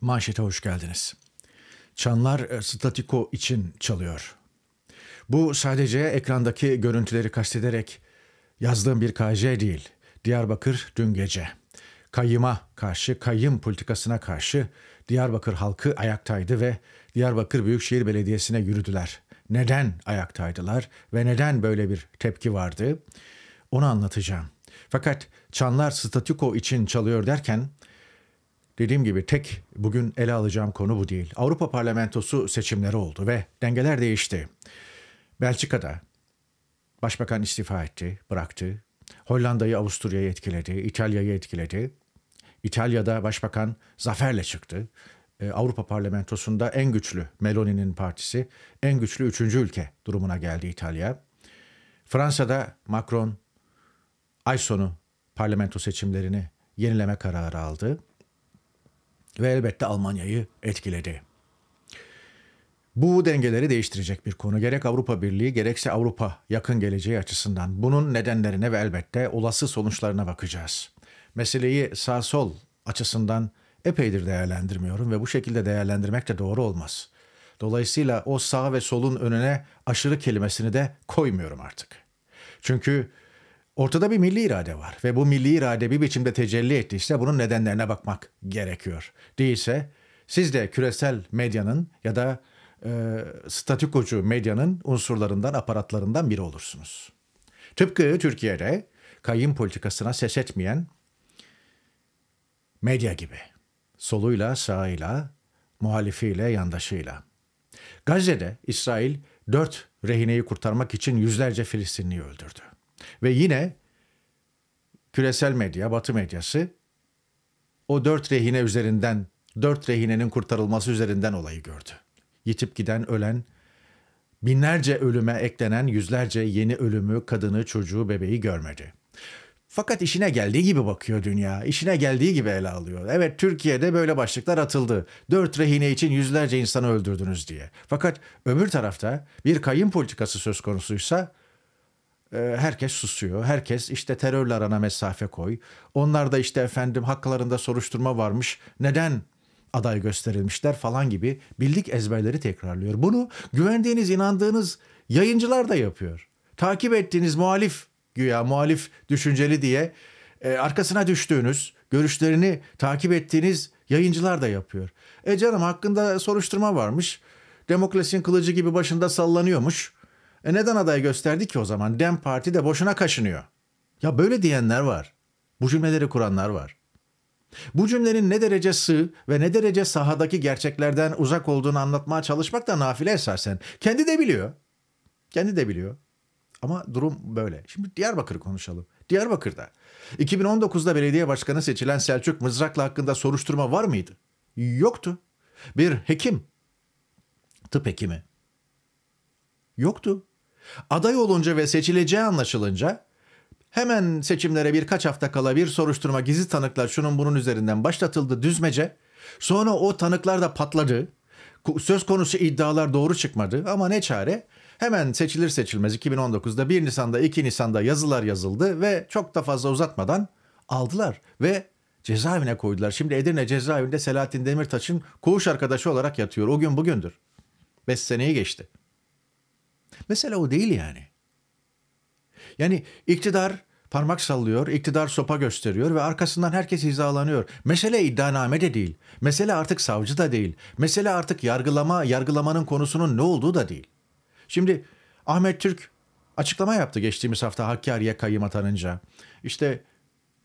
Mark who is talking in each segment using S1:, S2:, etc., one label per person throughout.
S1: Manşete hoş geldiniz. Çanlar e, statiko için çalıyor. Bu sadece ekrandaki görüntüleri kastederek yazdığım bir KJ değil. Diyarbakır dün gece. Kayyıma karşı, kayım politikasına karşı Diyarbakır halkı ayaktaydı ve Diyarbakır Büyükşehir Belediyesi'ne yürüdüler. Neden ayaktaydılar ve neden böyle bir tepki vardı? Onu anlatacağım. Fakat çanlar statiko için çalıyor derken Dediğim gibi tek bugün ele alacağım konu bu değil. Avrupa Parlamentosu seçimleri oldu ve dengeler değişti. Belçika'da başbakan istifa etti, bıraktı. Hollanda'yı Avusturya'yı etkiledi, İtalya'yı etkiledi. İtalya'da başbakan zaferle çıktı. Ee, Avrupa Parlamentosu'nda en güçlü Meloni'nin partisi, en güçlü üçüncü ülke durumuna geldi İtalya. Fransa'da Macron ay sonu parlamento seçimlerini yenileme kararı aldı ve elbette Almanya'yı etkiledi. Bu dengeleri değiştirecek bir konu. Gerek Avrupa Birliği gerekse Avrupa yakın geleceği açısından bunun nedenlerine ve elbette olası sonuçlarına bakacağız. Meseleyi sağ sol açısından epeydir değerlendirmiyorum ve bu şekilde değerlendirmek de doğru olmaz. Dolayısıyla o sağ ve solun önüne aşırı kelimesini de koymuyorum artık. Çünkü Ortada bir milli irade var ve bu milli irade bir biçimde tecelli ettiyse bunun nedenlerine bakmak gerekiyor. Değilse siz de küresel medyanın ya da e, statikocu medyanın unsurlarından, aparatlarından biri olursunuz. Tıpkı Türkiye'de kayın politikasına ses etmeyen medya gibi. Soluyla, sağıyla, muhalifiyle, yandaşıyla. Gazze'de İsrail dört rehineyi kurtarmak için yüzlerce Filistinliyi öldürdü. Ve yine küresel medya, batı medyası o dört rehine üzerinden, dört rehinenin kurtarılması üzerinden olayı gördü. Yitip giden, ölen, binlerce ölüme eklenen yüzlerce yeni ölümü, kadını, çocuğu, bebeği görmedi. Fakat işine geldiği gibi bakıyor dünya. İşine geldiği gibi ele alıyor. Evet Türkiye'de böyle başlıklar atıldı. Dört rehine için yüzlerce insanı öldürdünüz diye. Fakat öbür tarafta bir kayın politikası söz konusuysa ee, herkes susuyor. Herkes işte terörle arana mesafe koy. Onlar da işte efendim haklarında soruşturma varmış. Neden aday gösterilmişler falan gibi bildik ezberleri tekrarlıyor. Bunu güvendiğiniz, inandığınız yayıncılar da yapıyor. Takip ettiğiniz muhalif güya muhalif düşünceli diye e, arkasına düştüğünüz, görüşlerini takip ettiğiniz yayıncılar da yapıyor. E canım hakkında soruşturma varmış. Demokrasinin kılıcı gibi başında sallanıyormuş. E neden aday gösterdi ki o zaman? Dem Parti de boşuna kaşınıyor. Ya böyle diyenler var. Bu cümleleri kuranlar var. Bu cümlenin ne derece sığ ve ne derece sahadaki gerçeklerden uzak olduğunu anlatmaya çalışmak da nafile esasen. Kendi de biliyor. Kendi de biliyor. Ama durum böyle. Şimdi Diyarbakır'ı konuşalım. Diyarbakır'da 2019'da belediye başkanı seçilen Selçuk Mızrak'la hakkında soruşturma var mıydı? Yoktu. Bir hekim, tıp hekimi. Yoktu. Aday olunca ve seçileceği anlaşılınca hemen seçimlere birkaç hafta kala bir soruşturma gizli tanıklar şunun bunun üzerinden başlatıldı düzmece. Sonra o tanıklar da patladı. Söz konusu iddialar doğru çıkmadı ama ne çare? Hemen seçilir seçilmez 2019'da 1 Nisan'da 2 Nisan'da yazılar yazıldı ve çok da fazla uzatmadan aldılar ve cezaevine koydular. Şimdi Edirne cezaevinde Selahattin Demirtaş'ın koğuş arkadaşı olarak yatıyor. O gün bugündür. 5 seneyi geçti. Mesela o değil yani. Yani iktidar parmak sallıyor, iktidar sopa gösteriyor ve arkasından herkes hizalanıyor. Mesele iddianame de değil. Mesele artık savcı da değil. Mesele artık yargılama, yargılamanın konusunun ne olduğu da değil. Şimdi Ahmet Türk açıklama yaptı geçtiğimiz hafta Hakkari'ye kayyım atanınca. İşte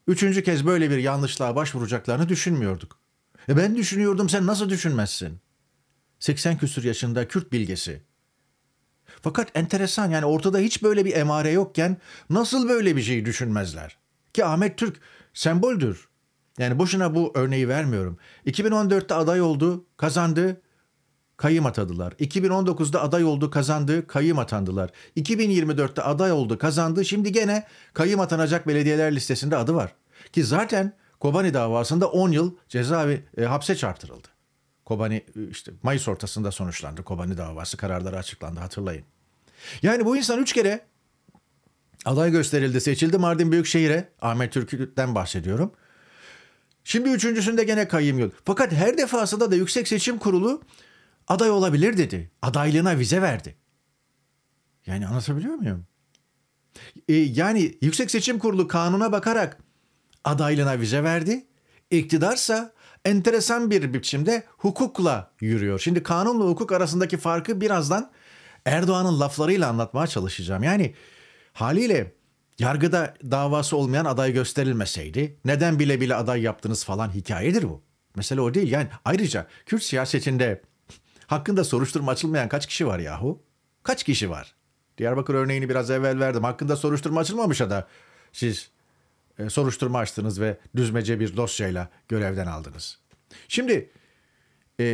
S1: üçüncü kez böyle bir yanlışlığa başvuracaklarını düşünmüyorduk. E ben düşünüyordum sen nasıl düşünmezsin? 80 küsur yaşında Kürt bilgesi. Fakat enteresan yani ortada hiç böyle bir emare yokken nasıl böyle bir şey düşünmezler? Ki Ahmet Türk semboldür. Yani boşuna bu örneği vermiyorum. 2014'te aday oldu, kazandı, kayyım atadılar. 2019'da aday oldu, kazandı, kayyım atandılar. 2024'te aday oldu, kazandı. Şimdi gene kayyım atanacak belediyeler listesinde adı var. Ki zaten Kobani davasında 10 yıl cezaevi e, hapse çarptırıldı. Kobani e, işte Mayıs ortasında sonuçlandı. Kobani davası kararları açıklandı hatırlayın. Yani bu insan üç kere aday gösterildi, seçildi Mardin Büyükşehir'e. Ahmet Türk'ten bahsediyorum. Şimdi üçüncüsünde gene kayyım yok. Fakat her defasında da Yüksek Seçim Kurulu aday olabilir dedi. Adaylığına vize verdi. Yani anlatabiliyor muyum? E, yani Yüksek Seçim Kurulu kanuna bakarak adaylığına vize verdi. İktidarsa enteresan bir biçimde hukukla yürüyor. Şimdi kanunla hukuk arasındaki farkı birazdan Erdoğan'ın laflarıyla anlatmaya çalışacağım. Yani haliyle yargıda davası olmayan aday gösterilmeseydi neden bile bile aday yaptınız falan hikayedir bu. Mesele o değil yani ayrıca Kürt siyasetinde hakkında soruşturma açılmayan kaç kişi var yahu? Kaç kişi var? Diyarbakır örneğini biraz evvel verdim. Hakkında soruşturma açılmamış da siz e, soruşturma açtınız ve düzmece bir dosyayla görevden aldınız. Şimdi e,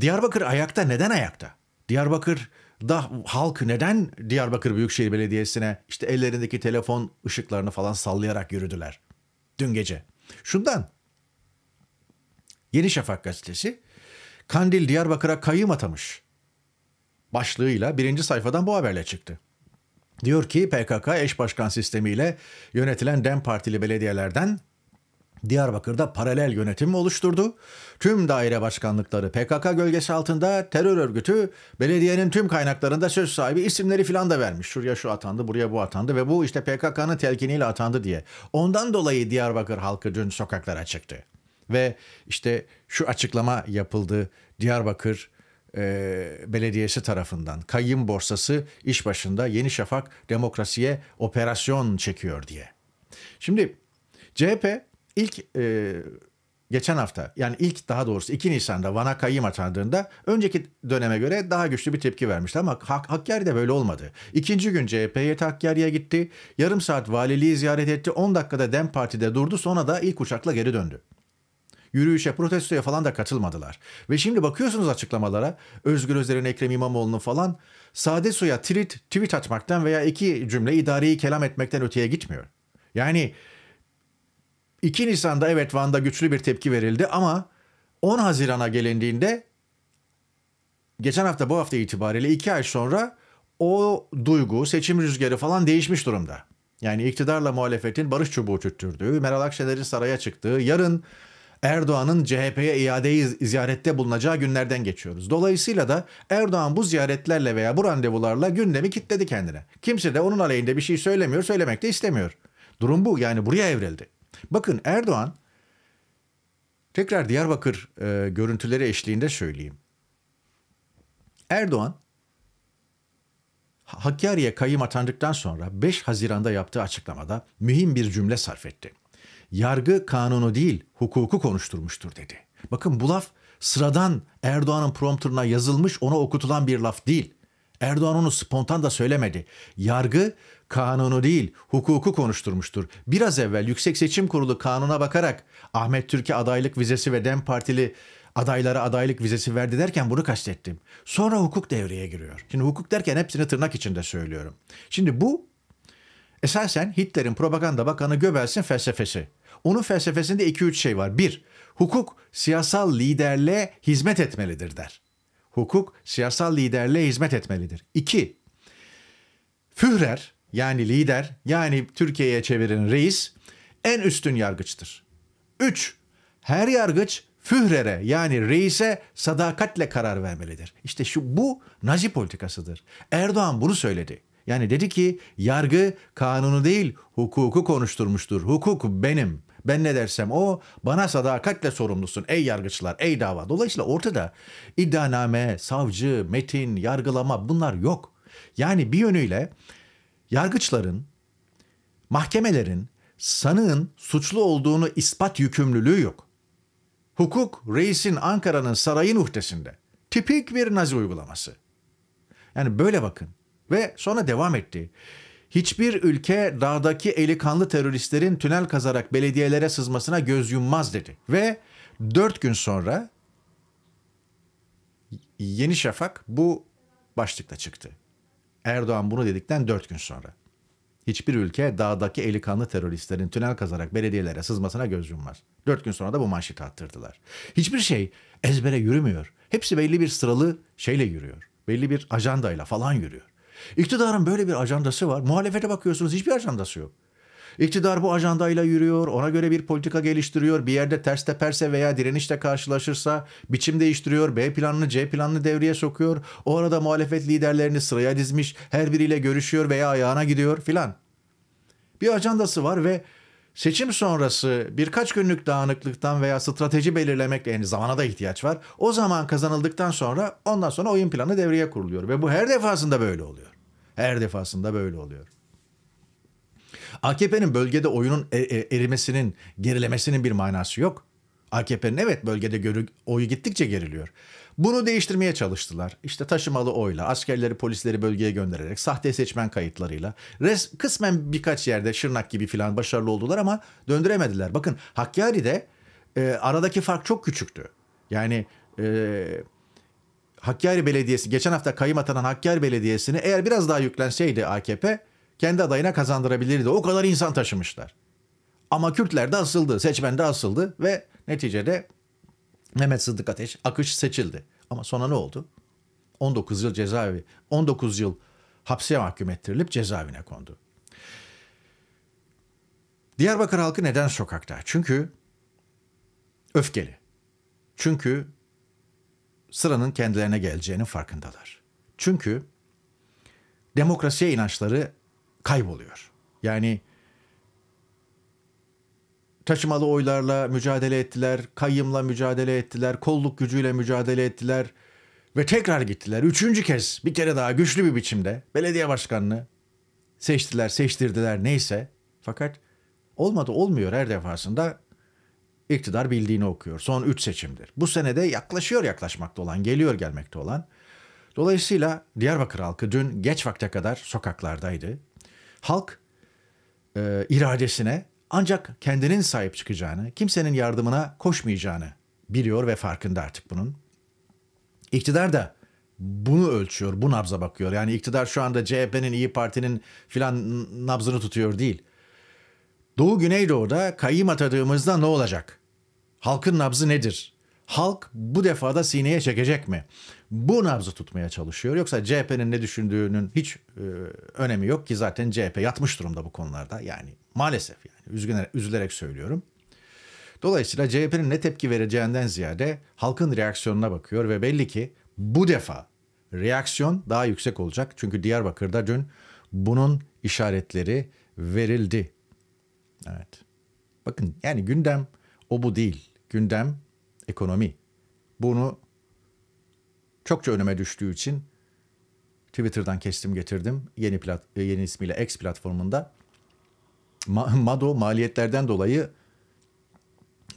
S1: Diyarbakır ayakta neden ayakta? Diyarbakır da halk neden Diyarbakır Büyükşehir Belediyesi'ne işte ellerindeki telefon ışıklarını falan sallayarak yürüdüler dün gece? Şundan Yeni Şafak gazetesi Kandil Diyarbakır'a kayyım atamış başlığıyla birinci sayfadan bu haberle çıktı. Diyor ki PKK eş başkan sistemiyle yönetilen DEM Partili belediyelerden Diyarbakır'da paralel yönetim oluşturdu. Tüm daire başkanlıkları PKK gölgesi altında terör örgütü belediyenin tüm kaynaklarında söz sahibi isimleri filan da vermiş. Şuraya şu atandı, buraya bu atandı ve bu işte PKK'nın telkiniyle atandı diye. Ondan dolayı Diyarbakır halkı dün sokaklara çıktı. Ve işte şu açıklama yapıldı. Diyarbakır e, Belediyesi tarafından kayyum borsası iş başında Yeni Şafak demokrasiye operasyon çekiyor diye. Şimdi CHP ilk e, geçen hafta yani ilk daha doğrusu 2 Nisan'da Van'a kayyum atandığında önceki döneme göre daha güçlü bir tepki vermişti ama Hak Hakkari'de böyle olmadı. İkinci gün CHP'ye heyeti Hakkari'ye gitti. Yarım saat valiliği ziyaret etti. 10 dakikada DEM Parti'de durdu sonra da ilk uçakla geri döndü yürüyüşe, protestoya falan da katılmadılar. Ve şimdi bakıyorsunuz açıklamalara Özgür Özel'in, Ekrem İmamoğlu'nun falan sade suya tweet, tweet atmaktan veya iki cümle idareyi kelam etmekten öteye gitmiyor. Yani 2 Nisan'da evet Van'da güçlü bir tepki verildi ama 10 Haziran'a gelindiğinde geçen hafta bu hafta itibariyle 2 ay sonra o duygu, seçim rüzgarı falan değişmiş durumda. Yani iktidarla muhalefetin barış çubuğu tüttürdüğü, Meral Akşener'in saraya çıktığı, yarın Erdoğan'ın CHP'ye iadeyi ziyarette bulunacağı günlerden geçiyoruz. Dolayısıyla da Erdoğan bu ziyaretlerle veya bu randevularla gündemi kilitledi kendine. Kimse de onun aleyhinde bir şey söylemiyor, söylemek de istemiyor. Durum bu yani buraya evrildi. Bakın Erdoğan tekrar Diyarbakır e, görüntüleri eşliğinde söyleyeyim. Erdoğan Hakkari'ye kayyım atandıktan sonra 5 Haziran'da yaptığı açıklamada mühim bir cümle sarf etti yargı kanunu değil hukuku konuşturmuştur dedi. Bakın bu laf sıradan Erdoğan'ın prompterına yazılmış ona okutulan bir laf değil. Erdoğan onu spontan da söylemedi. Yargı kanunu değil, hukuku konuşturmuştur. Biraz evvel Yüksek Seçim Kurulu kanuna bakarak Ahmet Türk'e adaylık vizesi ve DEM Partili adaylara adaylık vizesi verdi derken bunu kastettim. Sonra hukuk devreye giriyor. Şimdi hukuk derken hepsini tırnak içinde söylüyorum. Şimdi bu esasen Hitler'in propaganda bakanı Göbels'in felsefesi. Onun felsefesinde 2-3 şey var. Bir, hukuk siyasal liderle hizmet etmelidir der. Hukuk siyasal liderle hizmet etmelidir. İki, Führer yani lider yani Türkiye'ye çevirin reis en üstün yargıçtır. Üç, Her yargıç Führer'e yani reise sadakatle karar vermelidir. İşte şu bu Nazi politikasıdır. Erdoğan bunu söyledi. Yani dedi ki yargı kanunu değil hukuku konuşturmuştur. Hukuk benim. Ben ne dersem o, bana sadakatle sorumlusun ey yargıçlar, ey dava. Dolayısıyla ortada iddianame, savcı, metin, yargılama bunlar yok. Yani bir yönüyle yargıçların, mahkemelerin, sanığın suçlu olduğunu ispat yükümlülüğü yok. Hukuk reisin Ankara'nın sarayın uhdesinde. Tipik bir nazi uygulaması. Yani böyle bakın. Ve sonra devam etti. Hiçbir ülke dağdaki eli kanlı teröristlerin tünel kazarak belediyelere sızmasına göz yummaz dedi. Ve dört gün sonra Yeni Şafak bu başlıkta çıktı. Erdoğan bunu dedikten dört gün sonra. Hiçbir ülke dağdaki eli kanlı teröristlerin tünel kazarak belediyelere sızmasına göz yummaz. Dört gün sonra da bu manşeti attırdılar. Hiçbir şey ezbere yürümüyor. Hepsi belli bir sıralı şeyle yürüyor. Belli bir ajandayla falan yürüyor. İktidarın böyle bir ajandası var. Muhalefete bakıyorsunuz hiçbir ajandası yok. İktidar bu ajandayla yürüyor, ona göre bir politika geliştiriyor, bir yerde ters teperse veya direnişle karşılaşırsa biçim değiştiriyor, B planını C planını devreye sokuyor, o arada muhalefet liderlerini sıraya dizmiş, her biriyle görüşüyor veya ayağına gidiyor filan. Bir ajandası var ve Seçim sonrası birkaç günlük dağınıklıktan veya strateji belirlemekle yani zamana da ihtiyaç var. O zaman kazanıldıktan sonra ondan sonra oyun planı devreye kuruluyor ve bu her defasında böyle oluyor. Her defasında böyle oluyor. AKP'nin bölgede oyunun e, e, erimesinin, gerilemesinin bir manası yok. AKP'nin evet bölgede oyu gittikçe geriliyor. Bunu değiştirmeye çalıştılar. İşte taşımalı oyla, askerleri polisleri bölgeye göndererek, sahte seçmen kayıtlarıyla. Res, kısmen birkaç yerde Şırnak gibi filan başarılı oldular ama döndüremediler. Bakın Hakkari'de e, aradaki fark çok küçüktü. Yani e, Hakkari Belediyesi, geçen hafta kayım atanan Hakkari Belediyesi'ni eğer biraz daha yüklenseydi AKP kendi adayına kazandırabilirdi. O kadar insan taşımışlar. Ama Kürtler de asıldı, seçmen de asıldı ve neticede Mehmet Sıddık Ateş akış seçildi. Ama sonra ne oldu? 19 yıl cezaevi, 19 yıl hapse mahkum ettirilip cezaevine kondu. Diyarbakır halkı neden sokakta? Çünkü öfkeli. Çünkü sıranın kendilerine geleceğinin farkındalar. Çünkü demokrasiye inançları kayboluyor. Yani taşımalı oylarla mücadele ettiler, kayyımla mücadele ettiler, kolluk gücüyle mücadele ettiler ve tekrar gittiler. Üçüncü kez bir kere daha güçlü bir biçimde belediye başkanını seçtiler, seçtirdiler neyse. Fakat olmadı olmuyor her defasında iktidar bildiğini okuyor. Son üç seçimdir. Bu senede yaklaşıyor yaklaşmakta olan, geliyor gelmekte olan. Dolayısıyla Diyarbakır halkı dün geç vakte kadar sokaklardaydı. Halk e, iradesine ancak kendinin sahip çıkacağını, kimsenin yardımına koşmayacağını biliyor ve farkında artık bunun. İktidar da bunu ölçüyor, bu nabza bakıyor. Yani iktidar şu anda CHP'nin, İyi Parti'nin filan nabzını tutuyor değil. Doğu Güneydoğu'da kayyım atadığımızda ne olacak? Halkın nabzı nedir? Halk bu defada sineye çekecek mi? Bu nabzı tutmaya çalışıyor. Yoksa CHP'nin ne düşündüğünün hiç e, önemi yok ki zaten CHP yatmış durumda bu konularda. Yani Maalesef yani üzgünerek, üzülerek söylüyorum. Dolayısıyla CHP'nin ne tepki vereceğinden ziyade halkın reaksiyonuna bakıyor ve belli ki bu defa reaksiyon daha yüksek olacak. Çünkü Diyarbakır'da dün bunun işaretleri verildi. Evet. Bakın yani gündem o bu değil. Gündem ekonomi. Bunu çokça önüme düştüğü için Twitter'dan kestim getirdim. Yeni plat yeni ismiyle X platformunda Mado maliyetlerden dolayı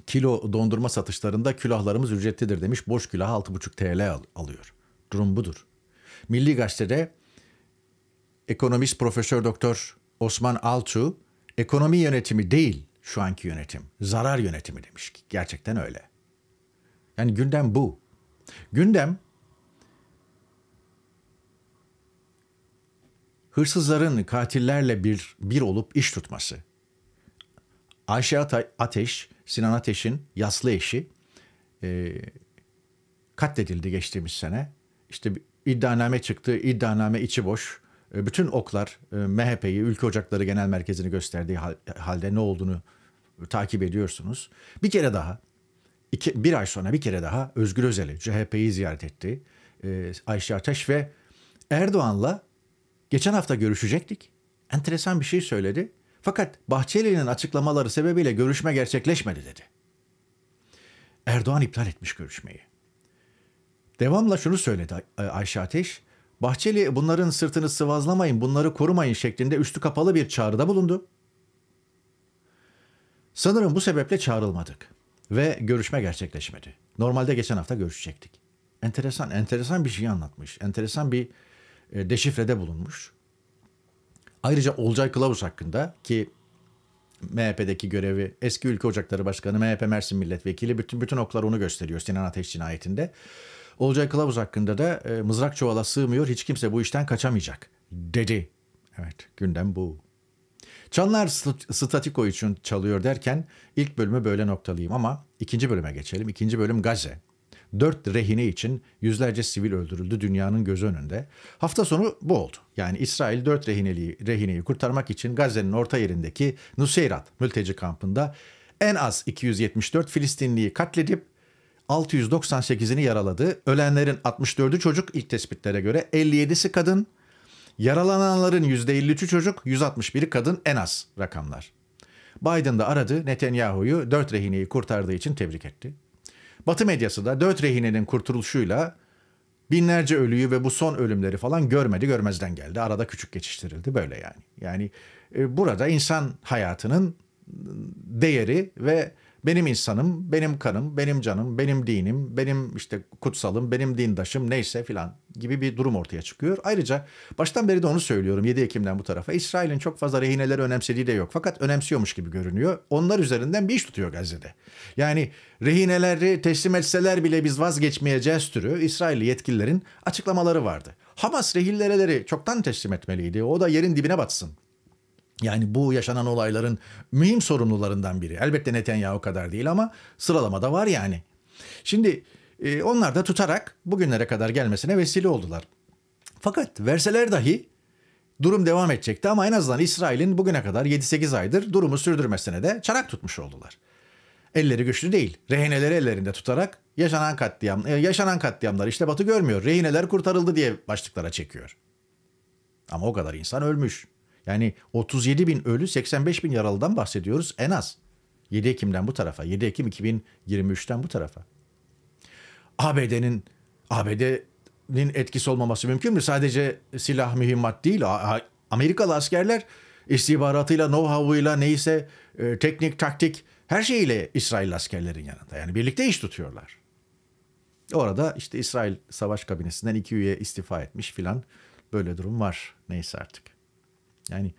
S1: kilo dondurma satışlarında külahlarımız ücretlidir demiş. Boş külah 6,5 TL alıyor. Durum budur. Milli Gazete'de ekonomist Profesör Doktor Osman Altu ekonomi yönetimi değil şu anki yönetim. Zarar yönetimi demiş. ki Gerçekten öyle. Yani gündem bu. Gündem hırsızların katillerle bir, bir olup iş tutması. Ayşe Ateş, Sinan Ateş'in yaslı eşi e, katledildi geçtiğimiz sene. İşte iddianame çıktı, iddianame içi boş. E, bütün oklar e, MHP'yi, Ülke Ocakları Genel Merkezi'ni gösterdiği hal, halde ne olduğunu takip ediyorsunuz. Bir kere daha, iki, bir ay sonra bir kere daha Özgür Özel'i, CHP'yi ziyaret etti. E, Ayşe Ateş ve Erdoğan'la Geçen hafta görüşecektik. Enteresan bir şey söyledi. Fakat Bahçeli'nin açıklamaları sebebiyle görüşme gerçekleşmedi dedi. Erdoğan iptal etmiş görüşmeyi. Devamla şunu söyledi Ay Ayşe Ateş. Bahçeli bunların sırtını sıvazlamayın, bunları korumayın şeklinde üstü kapalı bir çağrıda bulundu. Sanırım bu sebeple çağrılmadık ve görüşme gerçekleşmedi. Normalde geçen hafta görüşecektik. Enteresan, enteresan bir şey anlatmış. Enteresan bir e, deşifrede bulunmuş. Ayrıca Olcay Kılavuz hakkında ki MHP'deki görevi eski Ülke Ocakları Başkanı MHP Mersin Milletvekili bütün bütün oklar onu gösteriyor Sinan Ateş cinayetinde. Olcay Kılavuz hakkında da e, mızrak çuvala sığmıyor hiç kimse bu işten kaçamayacak dedi. Evet gündem bu. Çanlar Statiko için çalıyor derken ilk bölümü böyle noktalayayım ama ikinci bölüme geçelim. İkinci bölüm Gazze. Dört rehine için yüzlerce sivil öldürüldü dünyanın göz önünde. Hafta sonu bu oldu. Yani İsrail dört rehineliği, rehineyi kurtarmak için Gazze'nin orta yerindeki Nuseyrat mülteci kampında en az 274 Filistinliyi katledip 698'ini yaraladı. Ölenlerin 64'ü çocuk ilk tespitlere göre 57'si kadın. Yaralananların %53'ü çocuk, 161'i kadın en az rakamlar. Biden de aradı Netanyahu'yu dört rehineyi kurtardığı için tebrik etti. Batı medyası da dört rehinenin kurtuluşuyla binlerce ölüyü ve bu son ölümleri falan görmedi görmezden geldi. Arada küçük geçiştirildi böyle yani. Yani e, burada insan hayatının değeri ve benim insanım, benim kanım, benim canım, benim dinim, benim işte kutsalım, benim dindaşım neyse filan gibi bir durum ortaya çıkıyor. Ayrıca baştan beri de onu söylüyorum 7 Ekim'den bu tarafa. İsrail'in çok fazla rehineleri önemsediği de yok. Fakat önemsiyormuş gibi görünüyor. Onlar üzerinden bir iş tutuyor Gazze'de. Yani rehineleri teslim etseler bile biz vazgeçmeyeceğiz türü İsrailli yetkililerin açıklamaları vardı. Hamas rehineleri çoktan teslim etmeliydi. O da yerin dibine batsın yani bu yaşanan olayların mühim sorumlularından biri. Elbette Netanyahu kadar değil ama sıralamada var yani. Şimdi e, onlar da tutarak bugünlere kadar gelmesine vesile oldular. Fakat verseler dahi durum devam edecekti ama en azından İsrail'in bugüne kadar 7-8 aydır durumu sürdürmesine de çarak tutmuş oldular. Elleri güçlü değil. Rehineleri ellerinde tutarak yaşanan katliam, e, yaşanan katliamlar işte Batı görmüyor. Rehineler kurtarıldı diye başlıklara çekiyor. Ama o kadar insan ölmüş. Yani 37 bin ölü 85 bin yaralıdan bahsediyoruz en az. 7 Ekim'den bu tarafa. 7 Ekim 2023'ten bu tarafa. ABD'nin ABD'nin etkisi olmaması mümkün mü? Sadece silah mühimmat değil. Amerikalı askerler istihbaratıyla, know-how'uyla neyse e, teknik, taktik her şeyiyle İsrail askerlerin yanında. Yani birlikte iş tutuyorlar. Orada işte İsrail savaş kabinesinden iki üye istifa etmiş filan. Böyle durum var. Neyse artık. Yani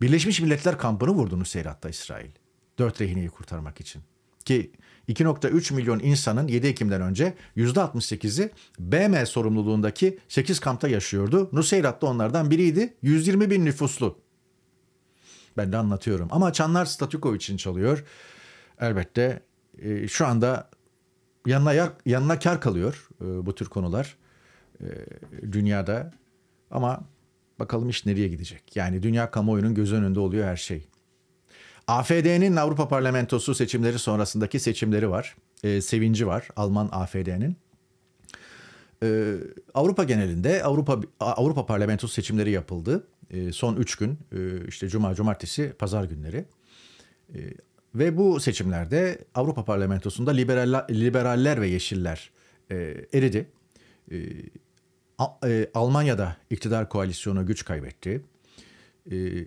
S1: Birleşmiş Milletler kampını vurdunuz Seyrat'ta İsrail. Dört rehineyi kurtarmak için. Ki 2.3 milyon insanın 7 Ekim'den önce %68'i BM sorumluluğundaki 8 kampta yaşıyordu. Nuseyrat da onlardan biriydi. 120 bin nüfuslu. Ben de anlatıyorum. Ama çanlar statüko için çalıyor. Elbette e, şu anda yanına, yar, yanına kar kalıyor e, bu tür konular e, dünyada. Ama Bakalım iş nereye gidecek? Yani dünya kamuoyunun göz önünde oluyor her şey. AFD'nin Avrupa Parlamentosu seçimleri sonrasındaki seçimleri var. E, sevinci var Alman AFD'nin. E, ee, Avrupa genelinde Avrupa Avrupa Parlamentosu seçimleri yapıldı. E, son 3 gün e, işte cuma, cumartesi, pazar günleri. E, ve bu seçimlerde Avrupa Parlamentosu'nda liberaller, liberaller ve yeşiller e, eridi. E, e, Almanya'da iktidar koalisyonu güç kaybetti. E,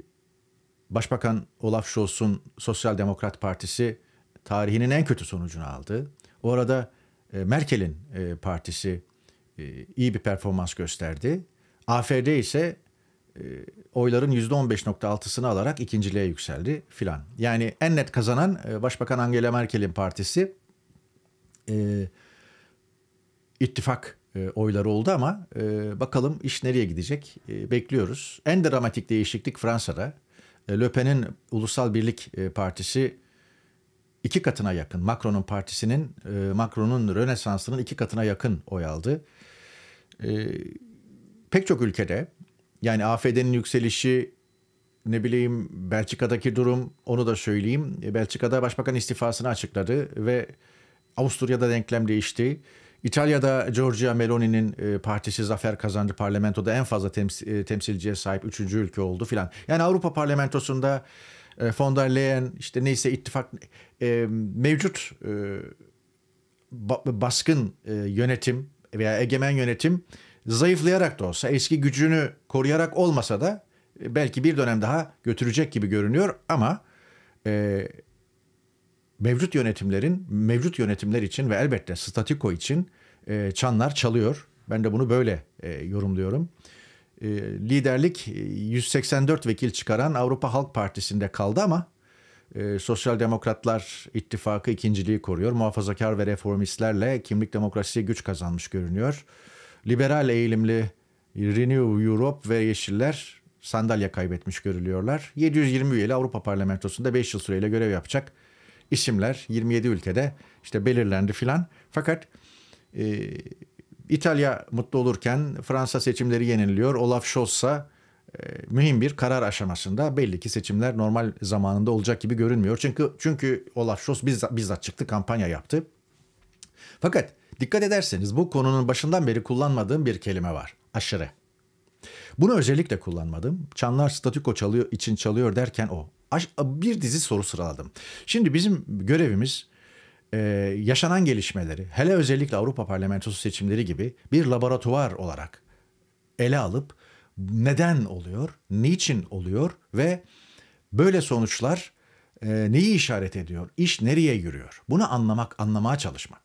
S1: Başbakan Olaf Scholz'un Sosyal Demokrat Partisi tarihinin en kötü sonucunu aldı. O arada e, Merkel'in partisi iyi bir performans gösterdi. AFD ise oyların %15.6'sını alarak ikinciliğe yükseldi filan. Yani en net kazanan Başbakan Angela Merkel'in partisi ittifak e, oyları oldu ama e, bakalım iş nereye gidecek e, bekliyoruz. En dramatik değişiklik Fransa'da. E, Le Pen'in Ulusal Birlik e, Partisi iki katına yakın. Macron'un partisinin, e, Macron'un Rönesans'ının iki katına yakın oy aldı. E, pek çok ülkede yani AFD'nin yükselişi ne bileyim Belçika'daki durum onu da söyleyeyim. E, Belçika'da başbakan istifasını açıkladı ve Avusturya'da denklem değişti. İtalya'da Giorgia Meloni'nin e, partisi zafer kazandı parlamentoda en fazla e, temsilciye sahip üçüncü ülke oldu filan. Yani Avrupa parlamentosunda e, von der Leyen işte neyse ittifak mevcut baskın yönetim veya egemen yönetim zayıflayarak da olsa eski gücünü koruyarak olmasa da belki bir dönem daha götürecek gibi görünüyor ama mevcut yönetimlerin mevcut yönetimler için ve elbette statiko için e, çanlar çalıyor. Ben de bunu böyle e, yorumluyorum. E, liderlik 184 e, vekil çıkaran Avrupa Halk Partisi'nde kaldı ama Sosyal Demokratlar ittifakı ikinciliği koruyor. Muhafazakar ve reformistlerle kimlik demokrasiye güç kazanmış görünüyor. Liberal eğilimli Renew Europe ve Yeşiller sandalye kaybetmiş görülüyorlar. 720 üyeli Avrupa Parlamentosu'nda 5 yıl süreyle görev yapacak isimler 27 ülkede işte belirlendi filan. Fakat ee, İtalya mutlu olurken Fransa seçimleri yeniliyor. Olaf Scholz'a e, mühim bir karar aşamasında belli ki seçimler normal zamanında olacak gibi görünmüyor. Çünkü çünkü Olaf Scholz bizzat, bizzat çıktı kampanya yaptı. Fakat dikkat ederseniz bu konunun başından beri kullanmadığım bir kelime var. Aşırı. Bunu özellikle kullanmadım. Çanlar statüko çalıyor, için çalıyor derken o. Bir dizi soru sıraladım. Şimdi bizim görevimiz e, yaşanan gelişmeleri hele özellikle Avrupa Parlamentosu seçimleri gibi bir laboratuvar olarak ele alıp neden oluyor, niçin oluyor ve böyle sonuçlar e, neyi işaret ediyor, iş nereye yürüyor? Bunu anlamak, anlamaya çalışmak.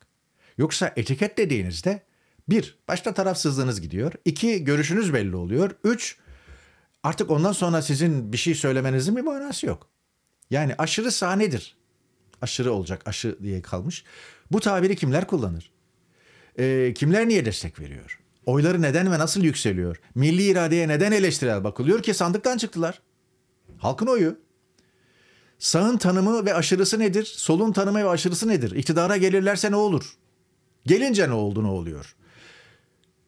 S1: Yoksa etiket dediğinizde bir, başta tarafsızlığınız gidiyor. iki görüşünüz belli oluyor. Üç, artık ondan sonra sizin bir şey söylemenizin bir manası yok. Yani aşırı sahnedir aşırı olacak aşı diye kalmış. Bu tabiri kimler kullanır? E, kimler niye destek veriyor? Oyları neden ve nasıl yükseliyor? Milli iradeye neden eleştirel bakılıyor ki sandıktan çıktılar? Halkın oyu. Sağın tanımı ve aşırısı nedir? Solun tanımı ve aşırısı nedir? İktidara gelirlerse ne olur? Gelince ne oldu ne oluyor?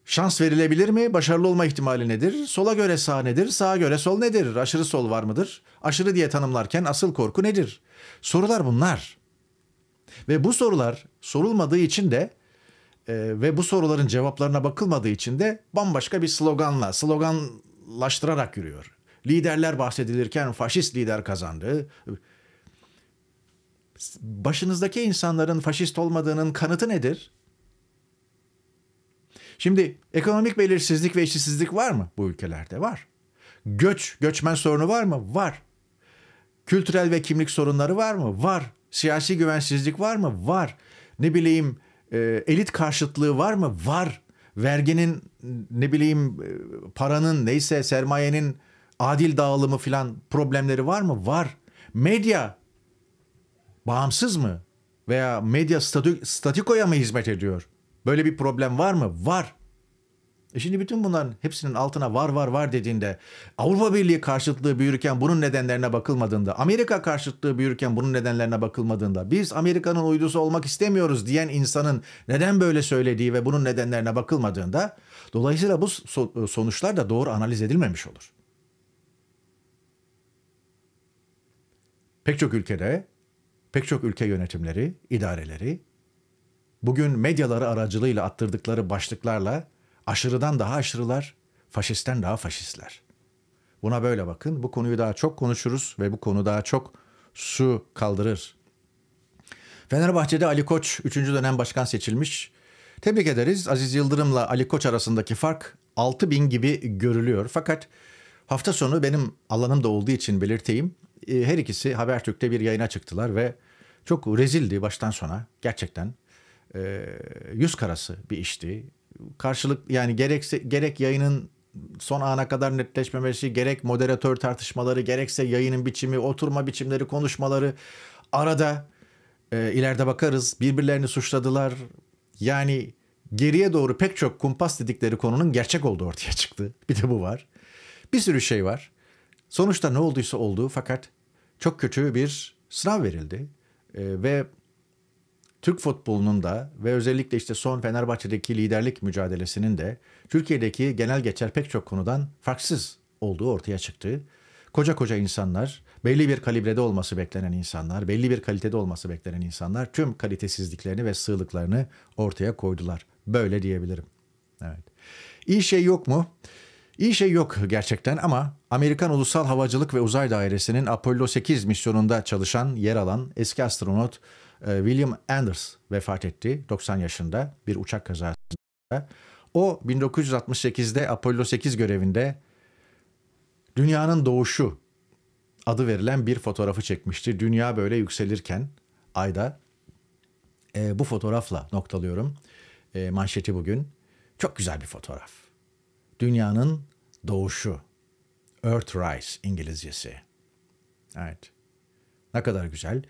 S1: Şans verilebilir mi? Başarılı olma ihtimali nedir? Sola göre sağ nedir? Sağa göre sol nedir? Aşırı sol var mıdır? Aşırı diye tanımlarken asıl korku nedir? Sorular bunlar. Ve bu sorular sorulmadığı için de e, ve bu soruların cevaplarına bakılmadığı için de bambaşka bir sloganla, sloganlaştırarak yürüyor. Liderler bahsedilirken faşist lider kazandı. Başınızdaki insanların faşist olmadığının kanıtı nedir? Şimdi ekonomik belirsizlik ve işsizlik var mı bu ülkelerde? Var. Göç, göçmen sorunu var mı? Var. Kültürel ve kimlik sorunları var mı? Var. Siyasi güvensizlik var mı? Var. Ne bileyim e, elit karşıtlığı var mı? Var. Verginin ne bileyim e, paranın neyse sermayenin adil dağılımı filan problemleri var mı? Var. Medya bağımsız mı? Veya medya statikoya mı hizmet ediyor? Böyle bir problem var mı? Var. E şimdi bütün bunların hepsinin altına var var var dediğinde Avrupa Birliği karşıtlığı büyürken bunun nedenlerine bakılmadığında Amerika karşıtlığı büyürken bunun nedenlerine bakılmadığında biz Amerika'nın uydusu olmak istemiyoruz diyen insanın neden böyle söylediği ve bunun nedenlerine bakılmadığında dolayısıyla bu e, sonuçlar da doğru analiz edilmemiş olur. Pek çok ülkede pek çok ülke yönetimleri, idareleri bugün medyaları aracılığıyla attırdıkları başlıklarla aşırıdan daha aşırılar, faşisten daha faşistler. Buna böyle bakın. Bu konuyu daha çok konuşuruz ve bu konu daha çok su kaldırır. Fenerbahçe'de Ali Koç 3. dönem başkan seçilmiş. Tebrik ederiz. Aziz Yıldırım'la Ali Koç arasındaki fark 6000 gibi görülüyor. Fakat hafta sonu benim alanım da olduğu için belirteyim. Ee, her ikisi Habertürk'te bir yayına çıktılar ve çok rezildi baştan sona. Gerçekten e, yüz karası bir işti. Karşılık yani gerekse, gerek yayının son ana kadar netleşmemesi, gerek moderatör tartışmaları, gerekse yayının biçimi, oturma biçimleri, konuşmaları arada e, ileride bakarız. Birbirlerini suçladılar. Yani geriye doğru pek çok kumpas dedikleri konunun gerçek olduğu ortaya çıktı. Bir de bu var. Bir sürü şey var. Sonuçta ne olduysa oldu fakat çok kötü bir sınav verildi. E, ve Türk futbolunun da ve özellikle işte son Fenerbahçe'deki liderlik mücadelesinin de Türkiye'deki genel geçer pek çok konudan farksız olduğu ortaya çıktı. Koca koca insanlar, belli bir kalibrede olması beklenen insanlar, belli bir kalitede olması beklenen insanlar tüm kalitesizliklerini ve sığlıklarını ortaya koydular. Böyle diyebilirim. Evet. İyi şey yok mu? İyi şey yok gerçekten ama Amerikan Ulusal Havacılık ve Uzay Dairesi'nin Apollo 8 misyonunda çalışan, yer alan eski astronot ee, William Anders vefat etti 90 yaşında bir uçak kazasında. O 1968'de Apollo 8 görevinde Dünyanın Doğuşu adı verilen bir fotoğrafı çekmişti. Dünya böyle yükselirken ayda e, bu fotoğrafla noktalıyorum e, manşeti bugün. Çok güzel bir fotoğraf. Dünyanın doğuşu. Earthrise İngilizcesi. Evet. Ne kadar güzel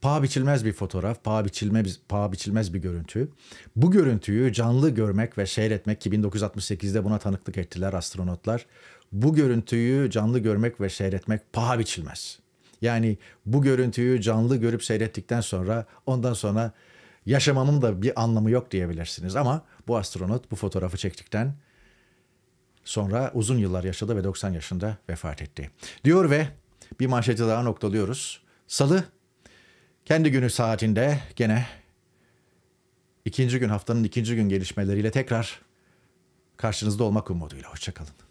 S1: paha biçilmez bir fotoğraf, paha biçilmez, paha biçilmez bir görüntü. Bu görüntüyü canlı görmek ve seyretmek ki 1968'de buna tanıklık ettiler astronotlar. Bu görüntüyü canlı görmek ve seyretmek paha biçilmez. Yani bu görüntüyü canlı görüp seyrettikten sonra ondan sonra yaşamamın da bir anlamı yok diyebilirsiniz. Ama bu astronot bu fotoğrafı çektikten sonra uzun yıllar yaşadı ve 90 yaşında vefat etti. Diyor ve bir manşeti daha noktalıyoruz. Salı kendi günü saatinde gene ikinci gün haftanın ikinci gün gelişmeleriyle tekrar karşınızda olmak umuduyla. Hoşçakalın.